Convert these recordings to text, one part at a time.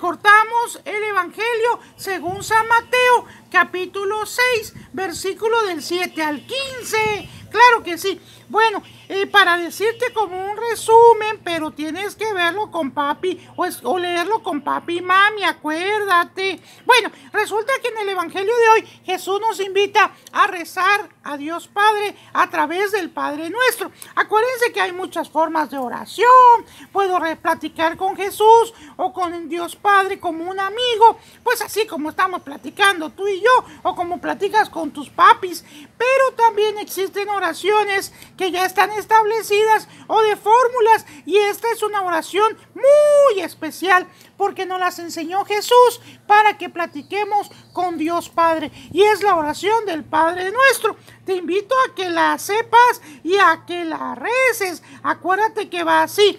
Cortamos el Evangelio según San Mateo capítulo 6, versículo del 7 al 15 Claro que sí. Bueno, eh, para decirte como un resumen, pero tienes que verlo con papi o, leerlo con papi y mami, acuérdate. Bueno, resulta que en el Evangelio de hoy Jesús nos invita a rezar a Dios Padre a través del Padre nuestro. Acuérdense que hay muchas formas de oración. Puedo platicar con Jesús o con Dios Padre como un amigo, pues así como estamos platicando tú y yo, o como platicas con tus papis. Pero también existen otras oraciones que ya están establecidas o de fórmulas y esta es una oración muy especial porque nos las enseñó Jesús para que platiquemos con Dios Padre y es la oración del Padre nuestro. Te invito a que la sepas y a que la reces. Acuérdate que va así.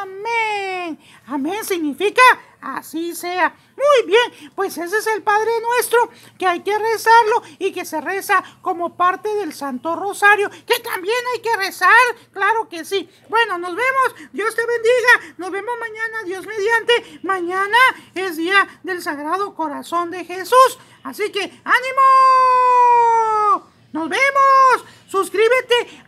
Amén. Amén significa así sea. Muy bien, pues ese es el Padre nuestro, que hay que rezarlo y que se reza como parte del Santo Rosario, que también hay que rezar, claro que sí. Bueno, nos vemos, Dios te bendiga, nos vemos mañana, Dios mediante. Mañana es día del Sagrado Corazón de Jesús, así que ánimo. Nos vemos, suscríbete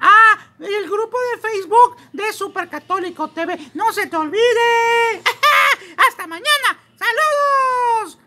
TV. No se te olvide. ¡Hasta mañana! ¡Saludos!